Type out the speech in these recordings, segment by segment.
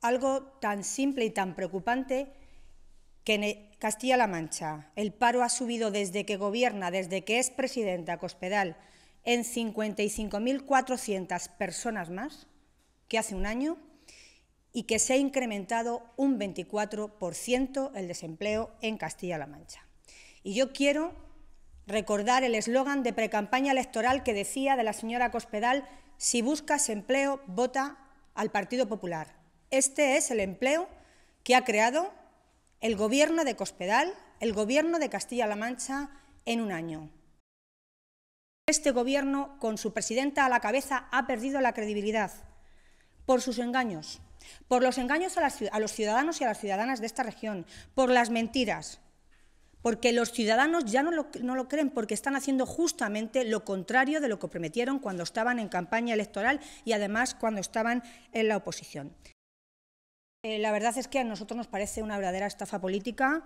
algo tan simple y tan preocupante que en Castilla-La Mancha el paro ha subido desde que gobierna, desde que es presidenta Cospedal, en 55.400 personas más que hace un año y que se ha incrementado un 24% el desempleo en Castilla-La Mancha. Y yo quiero recordar el eslogan de precampaña electoral que decía de la señora Cospedal, si buscas empleo, vota al Partido Popular. Este es el empleo que ha creado el Gobierno de Cospedal, el Gobierno de Castilla-La Mancha, en un año. Este Gobierno, con su presidenta a la cabeza, ha perdido la credibilidad por sus engaños, por los engaños a, los ciudadanos y a las ciudadanas de esta región, por las mentiras, porque los ciudadanos ya no lo, creen, porque están haciendo justamente lo contrario de lo que prometieron cuando estaban en campaña electoral y además cuando estaban en la oposición. Eh, la verdad es que a nosotros nos parece una verdadera estafa política,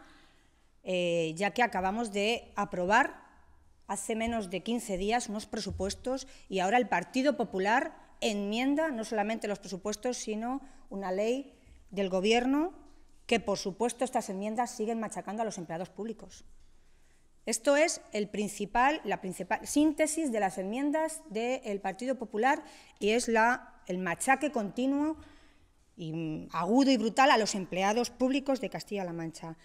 eh, ya que acabamos de aprobar hace menos de 15 días unos presupuestos y ahora el Partido Popular enmienda no solamente los presupuestos, sino una ley del Gobierno que, por supuesto, estas enmiendas siguen machacando a los empleados públicos. Esto es el principal, la principal síntesis de las enmiendas del Partido Popular y es el machaque continuo y mm, agudo y brutal a los empleados públicos de Castilla-La Mancha.